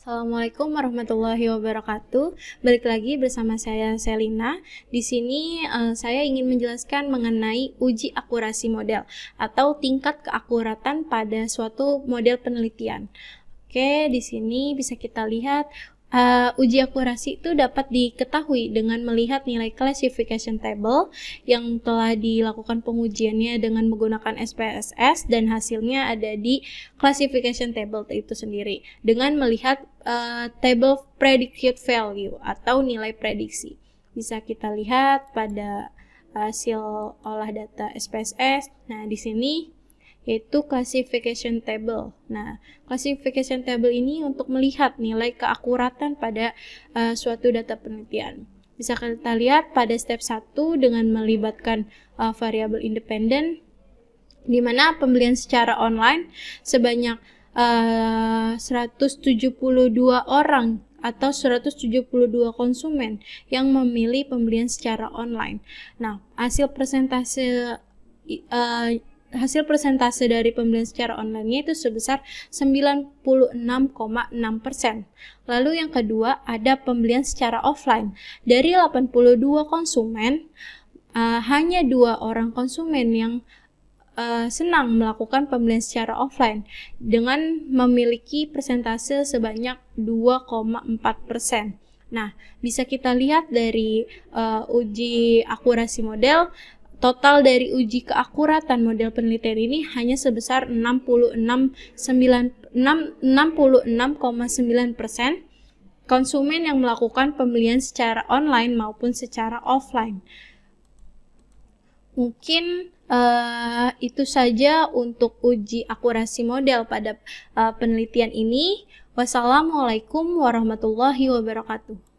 Assalamualaikum warahmatullahi wabarakatuh. Balik lagi bersama saya Selina. Di sini uh, saya ingin menjelaskan mengenai uji akurasi model atau tingkat keakuratan pada suatu model penelitian. Oke, di sini bisa kita lihat uh, uji akurasi itu dapat diketahui dengan melihat nilai classification table yang telah dilakukan pengujiannya dengan menggunakan SPSS dan hasilnya ada di classification table itu sendiri dengan melihat uh, table predicted value atau nilai prediksi. Bisa kita lihat pada hasil olah data SPSS. Nah, di sini yaitu classification table. Nah, classification table ini untuk melihat nilai keakuratan pada uh, suatu data penelitian. Bisa kita lihat pada step 1 dengan melibatkan uh, variabel independen di mana pembelian secara online sebanyak eh, uh, 172 orang atau 172 konsumen yang memilih pembelian secara online. Nah, hasil presentasi uh, hasil persentase dari pembelian secara online itu sebesar 96,6%. Lalu yang kedua ada pembelian secara offline. Dari 82 konsumen, uh, hanya dua orang konsumen yang uh, senang melakukan pembelian secara offline dengan memiliki persentase sebanyak 2,4 persen. Nah, bisa kita lihat dari uh, uji akurasi model Total dari uji keakuratan model penelitian ini hanya sebesar 66,9 persen konsumen yang melakukan pembelian secara online maupun secara offline. Mungkin uh, itu saja untuk uji akurasi model pada uh, penelitian ini. Wassalamualaikum warahmatullahi wabarakatuh.